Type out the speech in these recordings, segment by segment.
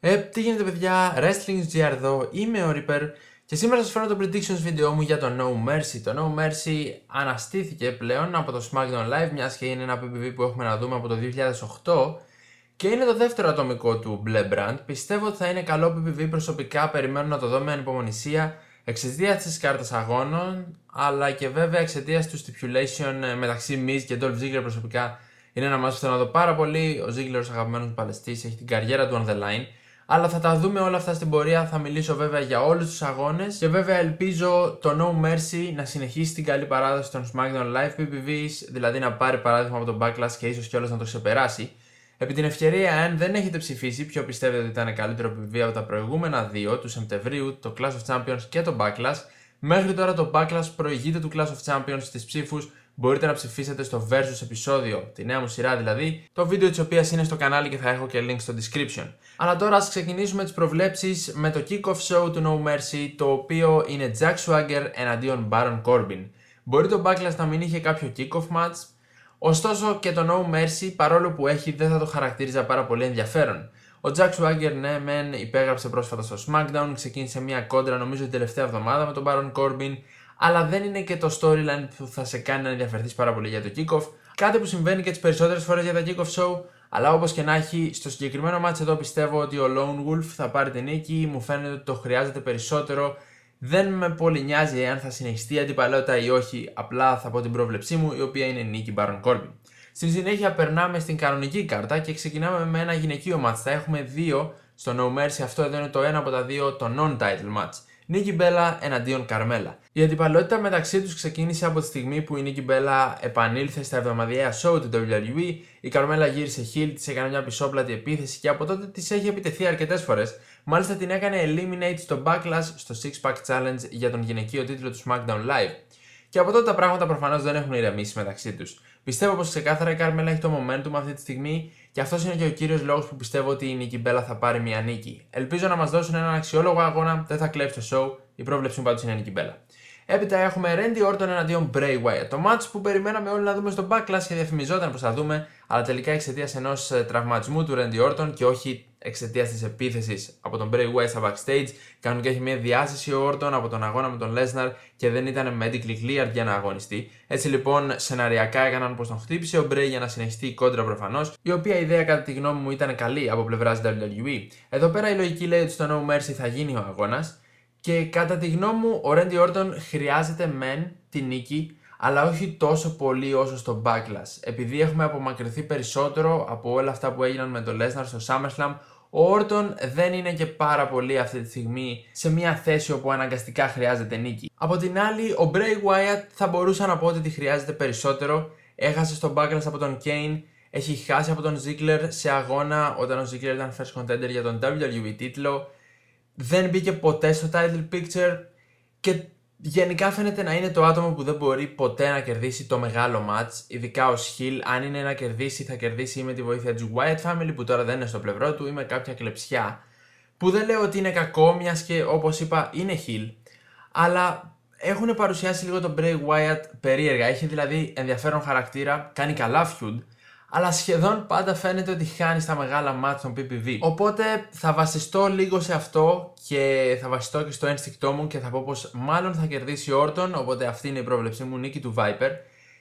Ε, τι γίνεται παιδιά, Wrestling GR εδώ, είμαι ο Reaper και σήμερα σας φέρω το predictions βίντεο μου για το No Mercy. Το No Mercy αναστήθηκε πλέον από το SmackDown Live, μιας και είναι ένα PPV που έχουμε να δούμε από το 2008 και είναι το δεύτερο ατομικό του BLE brand. Πιστεύω ότι θα είναι καλό PPV προσωπικά, περιμένω να το δω με ανυπομονησία εξαιτίας της κάρτας αγώνων, αλλά και βέβαια εξαιτίας του stipulation ε, μεταξύ Miz και Dolph Ziggler προσωπικά είναι ένα μάτι που θέλω να δω πάρα πολύ. Ο Ziggler, ο αγαπημένος μου έχει την καριέρα του on the line. Αλλά θα τα δούμε όλα αυτά στην πορεία. Θα μιλήσω βέβαια για όλους τους αγώνες. Και βέβαια ελπίζω το No Mercy να συνεχίσει την καλή παράδοση των SmackDown Live PPVs, δηλαδή να πάρει παράδειγμα από τον Backlash και ίσως κιόλας να το ξεπεράσει. Επί την ευκαιρία, αν δεν έχετε ψηφίσει ποιο πιστεύετε ότι ήταν καλύτερο PPV από τα προηγούμενα δύο, του Σεπτεμβρίου, το Clash of Champions και το Backlash, μέχρι τώρα το Backlash προηγείται του Clash of Champions στις ψήφους μπορείτε να ψηφίσετε στο Versus επεισόδιο, τη νέα μου σειρά δηλαδή, το βίντεο της οποίας είναι στο κανάλι και θα έχω και link στο description. Αλλά τώρα ας ξεκινήσουμε τις προβλέψεις με το kick-off show του No Mercy, το οποίο είναι Jack Swagger εναντίον Baron Corbin. Μπορεί το Backlash να μην είχε κάποιο kick-off match, ωστόσο και το No Mercy παρόλο που έχει δεν θα το χαρακτήριζα πάρα πολύ ενδιαφέρον. Ο Jack Swagger, ναι, μεν υπέγραψε πρόσφατα στο SmackDown, ξεκίνησε μια κόντρα νομίζω την τελευταία εβδομάδα με τον Baron Corbin, αλλά δεν είναι και το storyline που θα σε κάνει να ενδιαφερθείς πάρα πολύ για το kickoff. Κάτι που συμβαίνει και τις περισσότερες φορές για τα kickoff show, αλλά όπως και να έχει, στο συγκεκριμένο match εδώ πιστεύω ότι ο Lone Wolf θα πάρει την νίκη. Μου φαίνεται ότι το χρειάζεται περισσότερο. Δεν με πολύ νοιάζει εάν θα συνεχιστεί η αντιπαλότητα ή όχι. Απλά θα πω την πρόβλεψή μου, η οποία είναι νίκη Baron Corbin. Στη συνέχεια περνάμε στην κανονική κάρτα και ξεκινάμε με ένα γυναικείο match. Θα έχουμε δύο στο No Mercy. Αυτό εδώ είναι το ένα από τα δύο, το non-title match. Νίκη Μπέλα εναντίον Καρμέλα. Η αντιπαλότητα μεταξύ τους ξεκίνησε από τη στιγμή που η Νίκη Μπέλα επανήλθε στα εβδομαδιαία show του WWE. Η Καρμέλα γύρισε χείλ, της έκανε μια πισόπλατη επίθεση και από τότε της έχει επιτεθεί αρκετές φορές. Μάλιστα την έκανε Eliminate στο Backlash στο Six Pack Challenge για τον γυναικείο τίτλο του SmackDown Live. Και από τότε τα πράγματα προφανώς δεν έχουν ηρεμήσει μεταξύ τους. Πιστεύω πως ξεκάθαρα η Κάρμελα έχει το momentum αυτή τη στιγμή και αυτός είναι και ο κύριος λόγος που πιστεύω ότι η Νίκη Μπέλα θα πάρει μια νίκη. Ελπίζω να μας δώσουν έναν αξιόλογο αγώνα, δεν θα κλέψει το show. Η πρόβλεψη μου πάντως είναι Νίκη Μπέλα. Έπειτα έχουμε Randy Orton εναντίον Bray Wyatt. Το match που περιμέναμε όλοι να δούμε στο Backlash και διαφημιζόταν πως θα δούμε, αλλά τελικά εξαιτίας ενός ε, τραυματισμού του Randy Orton και όχι εξαιτίας της επίθεσης από τον Bray Wyatt στα backstage. και έχει μια διάσταση ο Όρτον από τον αγώνα με τον Lesnar και δεν ήταν medically cleared για να αγωνιστεί. Έτσι λοιπόν, σεναριακά έκαναν πω τον χτύπησε ο Bray για να συνεχιστεί η κόντρα προφανώς, η οποία ιδέα κατά τη γνώμη μου ήταν καλή από πλευράς WWE. Εδώ πέρα η λογική λέει ότι στο No Mercy θα γίνει ο αγώνας και κατά τη γνώμη μου ο Ρέντι Ορτον χρειάζεται μεν τη νίκη αλλά όχι τόσο πολύ όσο στο Backlash. Επειδή έχουμε απομακρυνθεί περισσότερο από όλα αυτά που έγιναν με τον Lesnar στο SummerSlam, ο Όρτον δεν είναι και πάρα πολύ αυτή τη στιγμή σε μια θέση όπου αναγκαστικά χρειάζεται νίκη. Από την άλλη, ο Bray Wyatt θα μπορούσε να πω ότι τη χρειάζεται περισσότερο. Έχασε στο Backlash από τον Kane, έχει χάσει από τον Ziggler σε αγώνα όταν ο Ziggler ήταν first contender για τον WWE τίτλο. Δεν μπήκε ποτέ στο title picture και Γενικά φαίνεται να είναι το άτομο που δεν μπορεί ποτέ να κερδίσει το μεγάλο match, ειδικά ο Χιλ. Αν είναι να κερδίσει, θα κερδίσει ή με τη βοήθεια του Wyatt Family που τώρα δεν είναι στο πλευρό του ή με κάποια κλεψιά. Που δεν λέω ότι είναι κακό, μιας και όπως είπα είναι Χιλ. Αλλά έχουν παρουσιάσει λίγο τον Bray Wyatt περίεργα. Έχει δηλαδή ενδιαφέρον χαρακτήρα, κάνει καλά φιουντ αλλά σχεδόν πάντα φαίνεται ότι χάνεις τα μεγάλα μάτια των PPV. Οπότε θα βασιστώ λίγο σε αυτό και θα βασιστώ και στο ένστικτό μου και θα πω πως μάλλον θα κερδίσει Όρτον, οπότε αυτή είναι η πρόβλεψή μου, νίκη του Viper.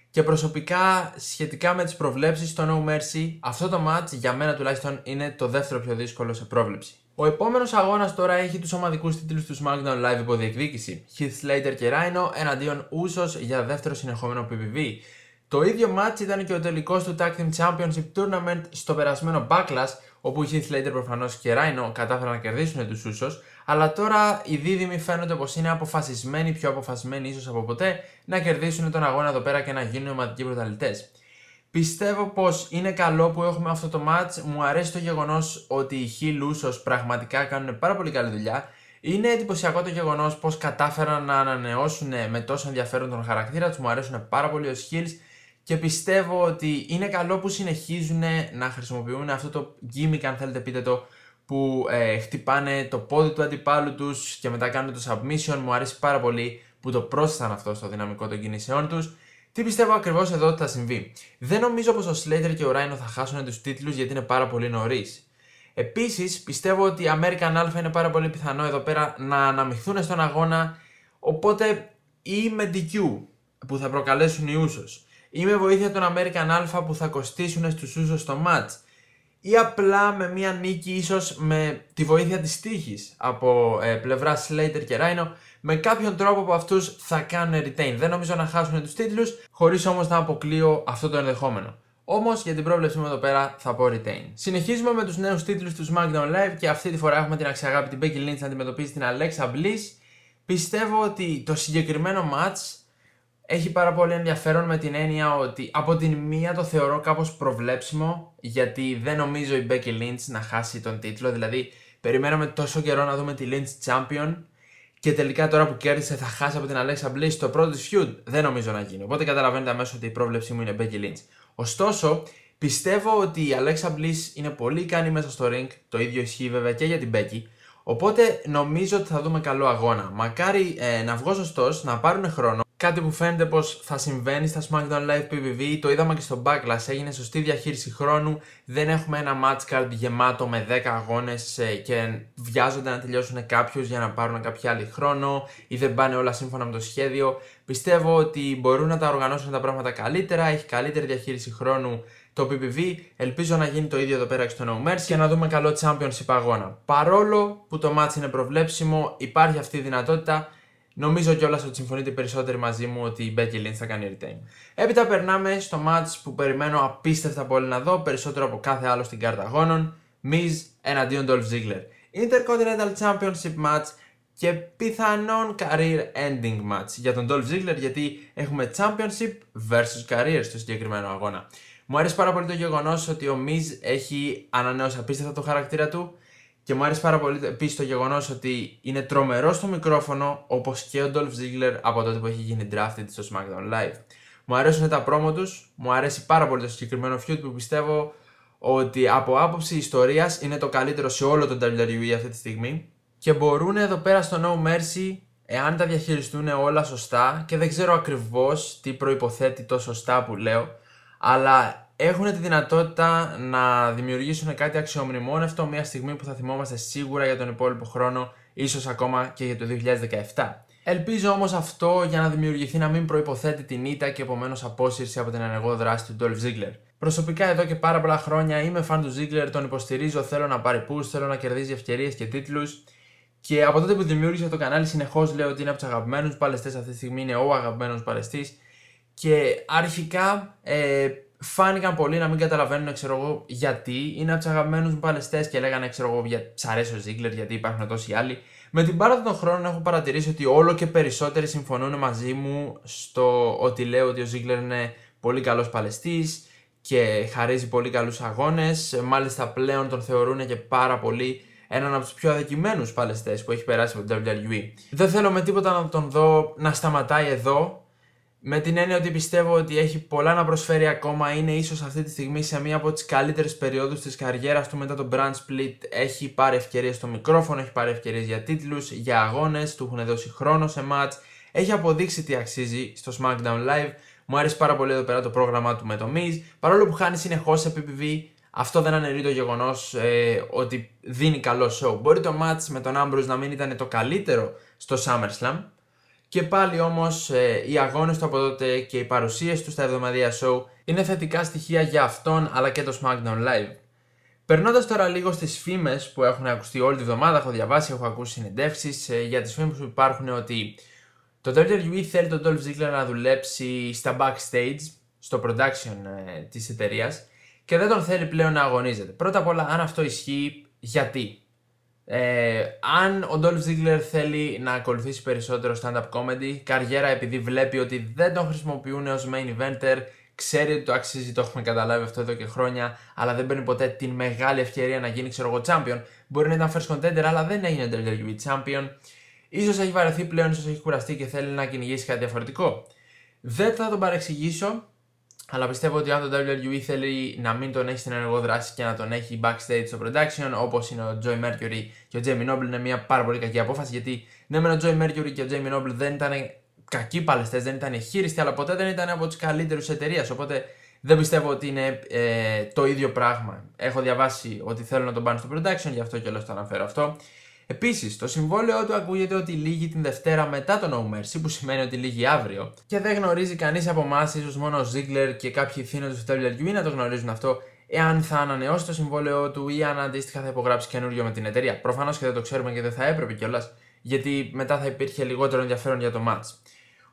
Και προσωπικά σχετικά με τις προβλέψεις στο No Mercy, αυτό το match για μένα τουλάχιστον είναι το δεύτερο πιο δύσκολο σε πρόβλεψη. Ο επόμενος αγώνας τώρα έχει τους ομαδικούς τίτλους του SmackDown Live υποδιεκδίκηση. Heath Slater και Rhino εναντίον Usos για δεύτερο συνεχόμενο PPV. Το ίδιο match ήταν και ο τελικός του Tag Team Championship Tournament στο περασμένο Backlash, όπου οι Heath Slater προφανώς και Rhino κατάφεραν να κερδίσουν τους Usos, αλλά τώρα οι δίδυμοι φαίνονται πως είναι αποφασισμένοι, πιο αποφασισμένοι ίσως από ποτέ, να κερδίσουν τον αγώνα εδώ πέρα και να γίνουν ομαδικοί πρωταλλητέ. Πιστεύω πως είναι καλό που έχουμε αυτό το match. Μου αρέσει το γεγονός ότι οι Heath Usos πραγματικά κάνουν πάρα πολύ καλή δουλειά. Είναι εντυπωσιακό το γεγονός πως κατάφεραν να ανανεώσουν με τόσο ενδιαφέρον τον χαρακτήρα τους. Μου αρέσουν πάρα πολύ ως Heath. Και πιστεύω ότι είναι καλό που συνεχίζουν να χρησιμοποιούν αυτό το gimmick, αν θέλετε πείτε το, που ε, χτυπάνε το πόδι του αντιπάλου τους και μετά κάνουν το submission. Μου αρέσει πάρα πολύ που το πρόσθεσαν αυτό στο δυναμικό των κινησεών τους. Τι πιστεύω ακριβώς εδώ ότι θα συμβεί. Δεν νομίζω πως ο Slater και ο Ράινο θα χάσουν τους τίτλους γιατί είναι πάρα πολύ νωρίς. Επίσης, πιστεύω ότι η American Alpha είναι πάρα πολύ πιθανό εδώ πέρα να αναμειχθούν στον αγώνα. Οπότε ή με DQ που θα προκαλέσουν οι ούσους ή με βοήθεια των American Alpha που θα κοστίσουν στους Usos στο match ή απλά με μια νίκη ίσως με τη βοήθεια της τύχης από ε, πλευρά Slater και Rhino με κάποιον τρόπο που αυτούς θα κάνουν retain. Δεν νομίζω να χάσουν τους τίτλους χωρίς όμως να αποκλείω αυτό το ενδεχόμενο. Όμως για την πρόβλεψή μου εδώ πέρα θα πω retain. Συνεχίζουμε με τους νέους τίτλους του SmackDown Live και αυτή τη φορά έχουμε την την Becky Lynch να αντιμετωπίζει την Alexa Bliss. Πιστεύω ότι το συγκεκριμένο match έχει πάρα πολύ ενδιαφέρον με την έννοια ότι από την μία το θεωρώ κάπως προβλέψιμο γιατί δεν νομίζω η Becky Lynch να χάσει τον τίτλο δηλαδή περιμέναμε τόσο καιρό να δούμε τη Lynch Champion και τελικά τώρα που κέρδισε θα χάσει από την Alexa Bliss το πρώτο της feud δεν νομίζω να γίνει οπότε καταλαβαίνετε αμέσως ότι η πρόβλεψή μου είναι Becky Lynch ωστόσο πιστεύω ότι η Alexa Bliss είναι πολύ ικανή μέσα στο ring το ίδιο ισχύει βέβαια και για την Becky Οπότε νομίζω ότι θα δούμε καλό αγώνα. Μακάρι ε, να βγω σωστός, να πάρουν χρόνο Κάτι που φαίνεται πως θα συμβαίνει στα SmackDown Live PPV, το είδαμε και στο Backlash, έγινε σωστή διαχείριση χρόνου, δεν έχουμε ένα match card γεμάτο με 10 αγώνες ε, και βιάζονται να τελειώσουν κάποιους για να πάρουν κάποιο άλλο χρόνο ή δεν πάνε όλα σύμφωνα με το σχέδιο. Πιστεύω ότι μπορούν να τα οργανώσουν τα πράγματα καλύτερα, έχει καλύτερη διαχείριση χρόνου το PPV. Ελπίζω να γίνει το ίδιο εδώ πέρα και στο No Mercy και να δούμε καλό Championship αγώνα. Παρόλο που το match είναι προβλέψιμο, υπάρχει αυτή η δυνατότητα Νομίζω κιόλας ότι συμφωνείτε περισσότεροι μαζί μου ότι η Becky Lynch θα κάνει retain. Έπειτα περνάμε στο match που περιμένω απίστευτα πολύ να δω, περισσότερο από κάθε άλλο στην κάρτα αγώνων. Μιζ εναντίον Dolph Ziggler. Intercontinental Championship match και πιθανόν career ending match για τον Dolph Ziggler γιατί έχουμε championship versus career στο συγκεκριμένο αγώνα. Μου αρέσει πάρα πολύ το γεγονός ότι ο Μιζ έχει ανανέωσει απίστευτα το χαρακτήρα του και μου αρέσει πάρα πολύ επίσης το γεγονός ότι είναι τρομερό στο μικρόφωνο, όπως και ο Dolph Ziggler από τότε που έχει γίνει drafted στο SmackDown Live. Μου αρέσουν τα πρόμο τους, μου αρέσει πάρα πολύ το συγκεκριμένο φιούτ που πιστεύω ότι από άποψη ιστορίας είναι το καλύτερο σε όλο τον WWE αυτή τη στιγμή. Και μπορούν εδώ πέρα στο No Mercy, εάν τα διαχειριστούν όλα σωστά, και δεν ξέρω ακριβώς τι προποθέτει το σωστά που λέω, αλλά έχουν τη δυνατότητα να δημιουργήσουν κάτι αξιομνημόνευτο, μια στιγμή που θα θυμόμαστε σίγουρα για τον υπόλοιπο χρόνο, ίσως ακόμα και για το 2017. Ελπίζω όμως αυτό για να δημιουργηθεί να μην προϋποθέτει την ήττα και επομένως απόσυρση από την ενεργό δράση του Dolph Ziggler. Προσωπικά εδώ και πάρα πολλά χρόνια είμαι φαν του Ζίγκλερ, τον υποστηρίζω, θέλω να πάρει push, θέλω να κερδίζει ευκαιρίες και τίτλους και από τότε που δημιούργησα το κανάλι συνεχώς λέω ότι είναι από τους αγαπημένους παλαιστές αυτή τη στιγμή, είναι ο αγαπημένος παλαιστής και αρχικά ε, φάνηκαν πολλοί να μην καταλαβαίνουν ξέρω γιατί είναι από τους αγαπημένους μου παλαιστές και λέγανε ξέρω εγώ, για... Σ' αρέσει ο Ζίγκλερ, γιατί υπάρχουν τόσοι άλλοι. Με την πάροδο των χρόνων έχω παρατηρήσει ότι όλο και περισσότεροι συμφωνούν μαζί μου στο ότι λέω ότι ο Ζίγκλερ είναι πολύ καλός παλαιστής και χαρίζει πολύ καλούς αγώνες. Μάλιστα πλέον τον θεωρούν και πάρα πολύ έναν από τους πιο αδικημένους παλαιστές που έχει περάσει από την WWE. Δεν θέλω με τίποτα να τον δω να σταματάει εδώ με την έννοια ότι πιστεύω ότι έχει πολλά να προσφέρει ακόμα, είναι ίσως αυτή τη στιγμή σε μία από τις καλύτερες περιόδους της καριέρας του μετά το Brand Split. Έχει πάρει ευκαιρίες στο μικρόφωνο, έχει πάρει ευκαιρίες για τίτλους, για αγώνες, του έχουν δώσει χρόνο σε match. Έχει αποδείξει τι αξίζει στο SmackDown Live. Μου αρέσει πάρα πολύ εδώ πέρα το πρόγραμμά του με το Miz. Παρόλο που χάνει συνεχώς σε PPV, αυτό δεν αναιρεί το γεγονός ε, ότι δίνει καλό show. Μπορεί το match με τον Ambrose να μην ήταν το καλύτερο στο SummerSlam, και πάλι όμως ε, οι αγώνες του από τότε και οι παρουσίες του στα εβδομαδία show είναι θετικά στοιχεία για αυτόν αλλά και το SmackDown Live. Περνώντας τώρα λίγο στις φήμες που έχουν ακουστεί όλη τη βδομάδα, έχω διαβάσει, έχω ακούσει συνεντεύξεις ε, για τις φήμες που υπάρχουν ότι το WWE θέλει τον Dolph Ziggler να δουλέψει στα backstage, στο production ε, της εταιρείας και δεν τον θέλει πλέον να αγωνίζεται. Πρώτα απ' όλα, αν αυτό ισχύει, γιατί. Ε, αν ο Ντόλφ Ζίγκλερ θέλει να ακολουθήσει περισσότερο stand-up comedy, καριέρα επειδή βλέπει ότι δεν τον χρησιμοποιούν ως main eventer, ξέρει ότι το αξίζει, το έχουμε καταλάβει αυτό εδώ και χρόνια, αλλά δεν παίρνει ποτέ την μεγάλη ευκαιρία να γίνει, ξέρω εγώ, champion. Μπορεί να ήταν first contender, αλλά δεν έγινε WWE champion. Ίσως έχει βαρεθεί πλέον, ίσως έχει κουραστεί και θέλει να κυνηγήσει κάτι διαφορετικό. Δεν θα τον παρεξηγήσω, αλλά πιστεύω ότι αν το WWE θέλει να μην τον έχει στην ενεργό δράση και να τον έχει backstage στο production, όπως είναι ο Joy Mercury και ο Jamie Noble, είναι μια πάρα πολύ κακή απόφαση. Γιατί ναι, με ο Joy Mercury και ο Jamie Noble δεν ήταν κακοί παλαιστές, δεν ήταν χείριστοι, αλλά ποτέ δεν ήταν από τις καλύτερε εταιρείες. Οπότε δεν πιστεύω ότι είναι ε, το ίδιο πράγμα. Έχω διαβάσει ότι θέλουν να τον πάνε στο production, γι' αυτό και λέω το αναφέρω αυτό. Επίσης, το συμβόλαιό του ακούγεται ότι λύγει την Δευτέρα μετά τον No που σημαίνει ότι λύγει αύριο. Και δεν γνωρίζει κανείς από εμάς, ίσως μόνο ο Ziggler και κάποιοι ηθήνοντες του WWE να το γνωρίζουν αυτό, εάν θα ανανεώσει το συμβόλαιό του ή αν αντίστοιχα θα υπογράψει καινούριο με την εταιρεία. Προφανώς και δεν το ξέρουμε και δεν θα έπρεπε κιόλας, γιατί μετά θα υπήρχε λιγότερο ενδιαφέρον για το match.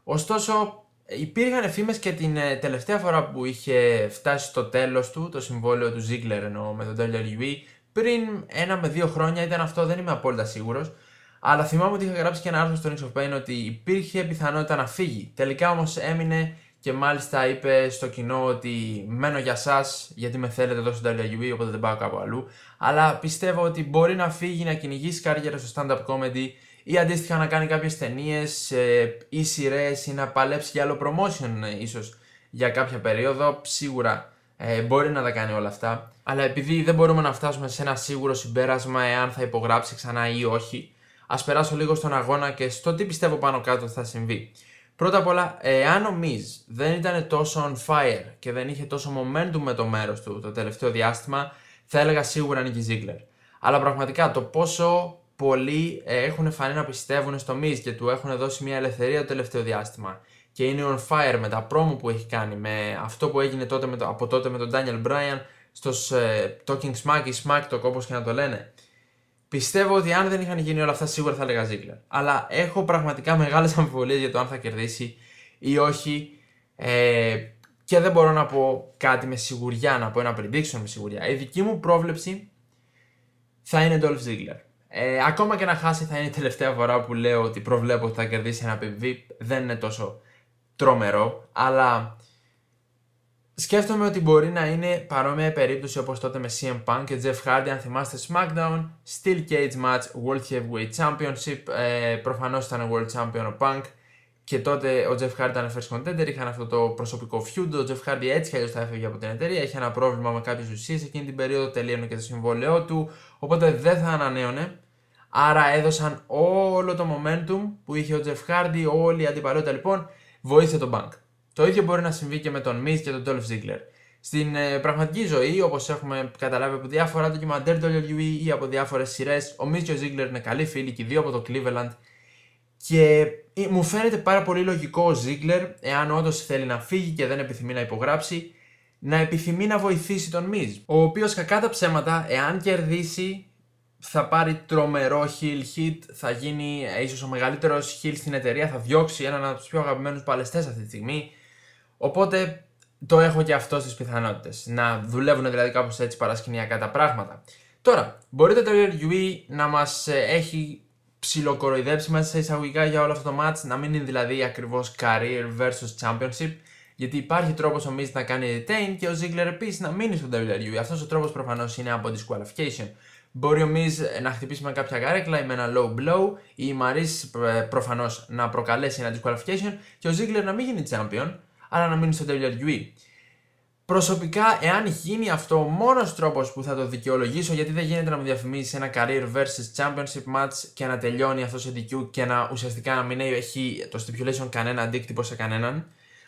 Ωστόσο, υπήρχαν φήμες και την ε, τελευταία φορά που είχε φτάσει στο τέλος του το συμβόλαιο του Ziggler ενώ με τον WWE πριν ένα με δύο χρόνια ήταν αυτό, δεν είμαι απόλυτα σίγουρος. Αλλά θυμάμαι ότι είχα γράψει και ένα άρθρο στο Rings of Pain ότι υπήρχε πιθανότητα να φύγει. Τελικά όμως έμεινε και μάλιστα είπε στο κοινό ότι μένω για εσά γιατί με θέλετε εδώ στην WWE, οπότε δεν πάω κάπου αλλού. Αλλά πιστεύω ότι μπορεί να φύγει, να κυνηγήσει καριέρα στο stand-up comedy ή αντίστοιχα να κάνει κάποιες ταινίες ε, ή σειρές ή να παλέψει για άλλο promotion ε, ίσως για κάποια περίοδο. Σίγουρα ε, μπορεί να τα κάνει όλα αυτά. Αλλά επειδή δεν μπορούμε να φτάσουμε σε ένα σίγουρο συμπέρασμα εάν θα υπογράψει ξανά ή όχι, ας περάσω λίγο στον αγώνα και στο τι πιστεύω πάνω κάτω θα συμβεί. Πρώτα απ' όλα, εάν ο Miz δεν ήταν τόσο on fire και δεν είχε τόσο momentum με το μέρος του το τελευταίο διάστημα, θα έλεγα σίγουρα νίκη Ζίγκλερ. Αλλά πραγματικά το πόσο πολλοί ε, έχουν φανεί να πιστεύουν στο Miz και του έχουν δώσει μια ελευθερία το τελευταίο διάστημα και είναι on fire με τα promo που έχει κάνει, με αυτό που έγινε τότε με το, από τότε με τον Daniel Bryan στο ε, Talking Smack ή Smack Talk όπως και να το λένε. Πιστεύω ότι αν δεν είχαν γίνει όλα αυτά σίγουρα θα έλεγα Ziggler. Αλλά έχω πραγματικά μεγάλες αμφιβολίες για το αν θα κερδίσει ή όχι ε, και δεν μπορώ να πω κάτι με σιγουριά, να πω ένα prediction με σιγουριά. Η δική μου πρόβλεψη θα είναι Dolph Ziggler. Ε, ακόμα και να χάσει θα είναι η τελευταία φορά που λέω ότι προβλέπω ότι θα κερδίσει ένα PV. Δεν είναι τόσο τρομερό, αλλά σκέφτομαι ότι μπορεί να είναι παρόμοια περίπτωση όπως τότε με CM Punk και Jeff Hardy, αν θυμάστε SmackDown, Steel Cage Match, World Heavyweight Championship, ε, προφανώς ήταν World Champion ο Punk, και τότε ο Jeff Hardy ήταν first contender, είχαν αυτό το προσωπικό feud. Ο Jeff Hardy έτσι κι αλλιώς θα έφευγε από την εταιρεία. Είχε ένα πρόβλημα με κάποιε ουσίες. Εκείνη την περίοδο τελείωνε και το συμβόλαιό του. Οπότε δεν θα ανανέωνε. Άρα έδωσαν όλο το momentum που είχε ο Jeff Hardy, όλη η αντιπαλότητα λοιπόν βοήθησε τον Bank. Το ίδιο μπορεί να συμβεί και με τον Μιθ και τον Τόλφ Ζίγκλερ. Στην ε, πραγματική ζωή, όπως έχουμε καταλάβει από διάφορα ντοκιμαντέρ WWE ή από διάφορες σειρές, ο Μιθ και ο Ζίγκλερ είναι καλοί φίλοι και οι δύο από το Cleveland. Και ε, μου φαίνεται πάρα πολύ λογικό ο Ζίγκλερ, εάν όντως θέλει να φύγει και δεν επιθυμεί να υπογράψει, να επιθυμεί να βοηθήσει τον Μιζ. Ο οποίος κακά τα ψέματα, εάν κερδίσει θα πάρει τρομερό heel hit, θα γίνει ίσως ο μεγαλύτερος heel στην εταιρεία, θα διώξει έναν από τους πιο αγαπημένους παλαιστές αυτή τη στιγμή. Οπότε το έχω και αυτό στις πιθανότητες, να δουλεύουν δηλαδή κάπως έτσι παρασκηνιακά τα πράγματα. Τώρα, μπορείτε το WWE να μας ε, έχει ψιλοκοροϊδέψει μέσα σε εισαγωγικά για όλο αυτό το match, να μην είναι δηλαδή ακριβώς career versus championship, γιατί υπάρχει τρόπος ο Miz να κάνει retain και ο Ziggler επίσης να μείνει στο WWE. Αυτός ο τρόπος προφανώς είναι από disqualification. Μπορεί ο Μιζ ε, να χτυπήσει με κάποια καρέκλα ή με ένα low blow. Η Μαρή ε, προφανώς να προκαλέσει ένα disqualification και ο Ζίγκλερ να μην γίνει champion, αλλά να μείνει στο WWE. Προσωπικά, εάν γίνει αυτό, ο μόνος τρόπος που θα το δικαιολογήσω, γιατί δεν γίνεται να μου διαφημίσει ένα career versus championship match και να τελειώνει αυτό σε DQ και να ουσιαστικά να μην έχει το stipulation κανένα αντίκτυπο σε κανέναν.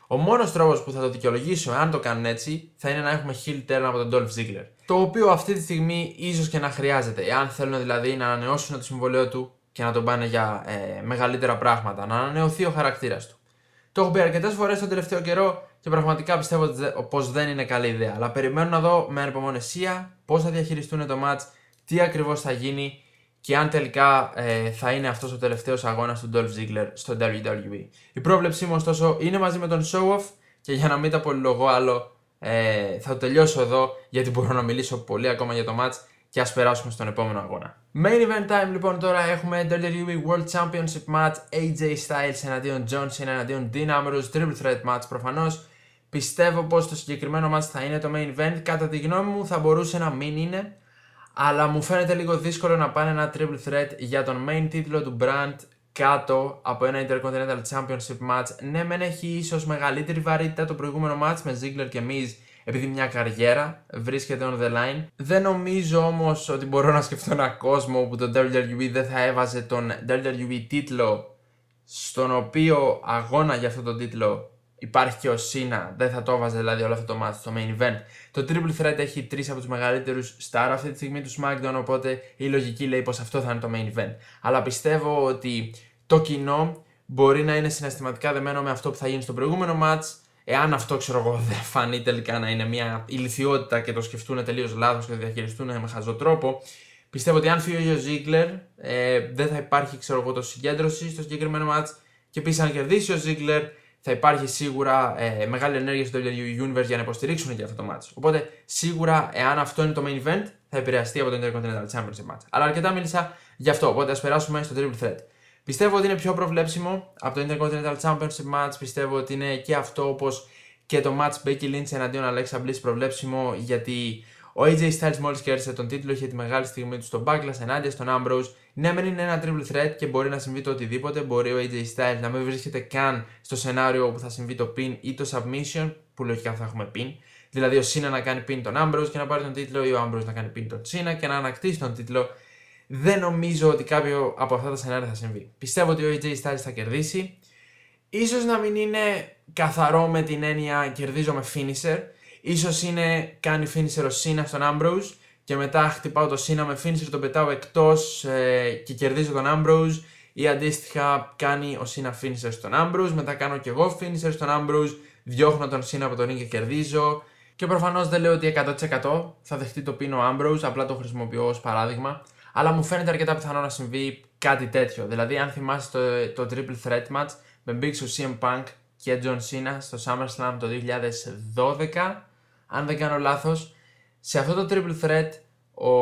Ο μόνος τρόπος που θα το δικαιολογήσω, αν το κάνουν έτσι, θα είναι να έχουμε heel turn από τον Dolph Ziggler. Το οποίο αυτή τη στιγμή ίσως και να χρειάζεται, εάν θέλουν δηλαδή να ανανεώσουν το συμβολέο του και να τον πάνε για ε, μεγαλύτερα πράγματα, να ανανεωθεί ο χαρακτήρας του. Το έχω πει αρκετές φορές τον τελευταίο καιρό και πραγματικά πιστεύω πως δεν είναι καλή ιδέα. Αλλά περιμένω να δω με ανυπομονησία πώς θα διαχειριστούν το match, τι ακριβώς θα γίνει και αν τελικά ε, θα είναι αυτός ο τελευταίος αγώνας του Dolph Ziggler στο WWE. Η πρόβλεψή μου ωστόσο είναι μαζί με τον Show Off και για να μην τα πολυλογώ άλλο ε, θα το τελειώσω εδώ γιατί μπορώ να μιλήσω πολύ ακόμα για το match και ας περάσουμε στον επόμενο αγώνα. Main event time λοιπόν τώρα έχουμε WWE World Championship match AJ Styles εναντίον John Cena εναντίον Dean Ambrose Triple Threat match προφανώς. Πιστεύω πως το συγκεκριμένο match θα είναι το main event, κατά τη γνώμη μου θα μπορούσε να μην είναι αλλά μου φαίνεται λίγο δύσκολο να πάνε ένα triple threat για τον main τίτλο του brand κάτω από ένα Intercontinental Championship match. Ναι, μεν έχει ίσως μεγαλύτερη βαρύτητα το προηγούμενο match με Ziggler και Miz επειδή μια καριέρα βρίσκεται on the line. Δεν νομίζω όμως ότι μπορώ να σκεφτώ έναν κόσμο που το WWE δεν θα έβαζε τον WWE τίτλο στον οποίο αγώνα για αυτό τον τίτλο υπάρχει και ο Σίνα, δεν θα το έβαζε δηλαδή όλο αυτό το μάτι στο main event. Το Triple Threat έχει τρεις από τους μεγαλύτερους star αυτή τη στιγμή του SmackDown, οπότε η λογική λέει πως αυτό θα είναι το main event. Αλλά πιστεύω ότι το κοινό μπορεί να είναι συναισθηματικά δεμένο με αυτό που θα γίνει στο προηγούμενο match. Εάν αυτό ξέρω εγώ δεν φανεί τελικά να είναι μια ηλικιότητα και το σκεφτούν τελείως λάθος και το διαχειριστούν με χαζό τρόπο, πιστεύω ότι αν φύγει ο Ζίγκλερ ε, δεν θα υπάρχει ξέρω το συγκέντρωση στο συγκεκριμένο match. Και επίσης αν κερδίσει ο Ζίγκλερ θα υπάρχει σίγουρα ε, μεγάλη ενέργεια στο WWE Universe για να υποστηρίξουν και αυτό το match. Οπότε σίγουρα, εάν αυτό είναι το main event, θα επηρεαστεί από το Intercontinental Championship match. Αλλά αρκετά μίλησα γι' αυτό, οπότε ας περάσουμε στο Triple Threat. Πιστεύω ότι είναι πιο προβλέψιμο από το Intercontinental Championship match. Πιστεύω ότι είναι και αυτό όπως και το match Becky Lynch εναντίον Alexa Bliss προβλέψιμο γιατί ο AJ Styles μόλις κέρδισε τον τίτλο, είχε τη μεγάλη στιγμή του στο Backlash ενάντια στον Ambrose ναι, μεν είναι ένα triple threat και μπορεί να συμβεί το οτιδήποτε. Μπορεί ο AJ Styles να μην βρίσκεται καν στο σενάριο όπου θα συμβεί το pin ή το submission, που λογικά θα έχουμε pin. Δηλαδή ο Σίνα να κάνει pin τον Ambrose και να πάρει τον τίτλο ή ο Ambrose να κάνει pin τον Σίνα και να ανακτήσει τον τίτλο. Δεν νομίζω ότι κάποιο από αυτά τα σενάρια θα συμβεί. Πιστεύω ότι ο AJ Styles θα κερδίσει. Ίσως να μην είναι καθαρό με την έννοια κερδίζω με finisher. Ίσως είναι κάνει finisher ο Σίνα στον Ambrose και μετά χτυπάω το Σίνα με finisher, τον πετάω εκτός ε, και κερδίζω τον Ambrose. Ή αντίστοιχα κάνει ο Σίνα finisher στον Ambrose, μετά κάνω και εγώ finisher στον Ambrose, διώχνω τον Σίνα από τον ring και κερδίζω. Και προφανώς δεν λέω ότι 100% θα δεχτεί το πίνο Ambrose, απλά το χρησιμοποιώ ως παράδειγμα. Αλλά μου φαίνεται αρκετά πιθανό να συμβεί κάτι τέτοιο. Δηλαδή, αν θυμάστε το, Triple Threat Match με Big Show CM Punk και John Cena στο SummerSlam το 2012, αν δεν κάνω λάθος, σε αυτό το triple threat ο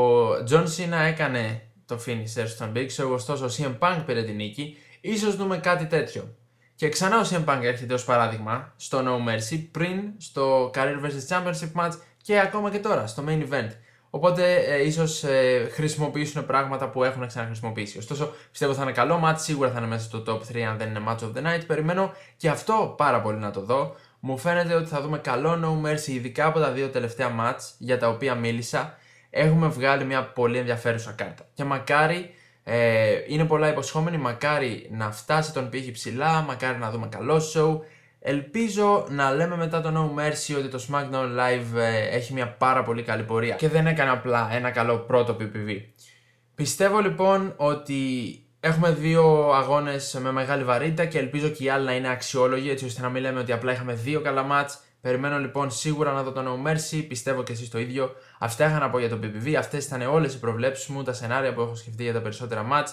John Cena έκανε το finisher στον Big Show, ωστόσο ο CM Punk πήρε την νίκη. Ίσως δούμε κάτι τέτοιο. Και ξανά ο CM Punk έρχεται ως παράδειγμα στο No Mercy πριν στο Career vs Championship match και ακόμα και τώρα στο Main Event. Οπότε ε, ίσως ε, χρησιμοποιήσουν πράγματα που έχουν ξαναχρησιμοποιήσει. Ωστόσο, πιστεύω θα είναι καλό match, σίγουρα θα είναι μέσα στο top 3 αν δεν είναι match of the night. Περιμένω και αυτό πάρα πολύ να το δω. Μου φαίνεται ότι θα δούμε καλό No Mercy, ειδικά από τα δύο τελευταία μάτς για τα οποία μίλησα. Έχουμε βγάλει μια πολύ ενδιαφέρουσα κάρτα. Και μακάρι ε, είναι πολλά υποσχόμενοι, μακάρι να φτάσει τον πύχη ψηλά, μακάρι να δούμε καλό show. Ελπίζω να λέμε μετά το No Mercy ότι το SmackDown Live ε, έχει μια πάρα πολύ καλή πορεία και δεν έκανε απλά ένα καλό πρώτο PPV. Πιστεύω λοιπόν ότι Έχουμε δύο αγώνες με μεγάλη βαρύτητα και ελπίζω και οι άλλοι να είναι αξιόλογοι, έτσι ώστε να μην λέμε ότι απλά είχαμε δύο καλά μάτ. Περιμένω λοιπόν σίγουρα να δω τον νέο Μέρση, πιστεύω και εσείς το ίδιο. Αυτά είχα να πω για το PPV. Αυτές ήταν όλες οι προβλέψεις μου, τα σενάρια που έχω σκεφτεί για τα περισσότερα μάτ.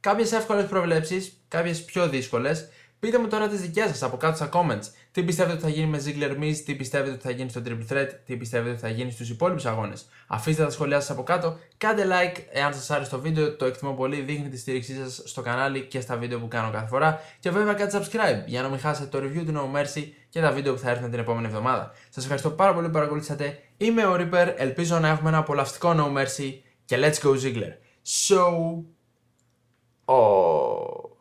Κάποιες εύκολες προβλέψεις, κάποιες πιο δύσκολες. Πείτε μου τώρα τις δικές σας από κάτω στα comments. Τι πιστεύετε ότι θα γίνει με Ziggler Miz, τι πιστεύετε ότι θα γίνει στο Triple Threat, τι πιστεύετε ότι θα γίνει στους υπόλοιπους αγώνες. Αφήστε τα σχόλιά σας από κάτω. Κάντε like εάν σας άρεσε το βίντεο, το εκτιμώ πολύ. Δείχνει τη στήριξή σας στο κανάλι και στα βίντεο που κάνω κάθε φορά. Και βέβαια κάντε subscribe για να μην χάσετε το review του No Mercy και τα βίντεο που θα έρθουν την επόμενη εβδομάδα. Σας ευχαριστώ πάρα πολύ που παρακολουθήσατε. Είμαι ο Reaper, ελπίζω να έχουμε ένα απολαυστικό No Mercy και let's go Ziggler. So. Oh.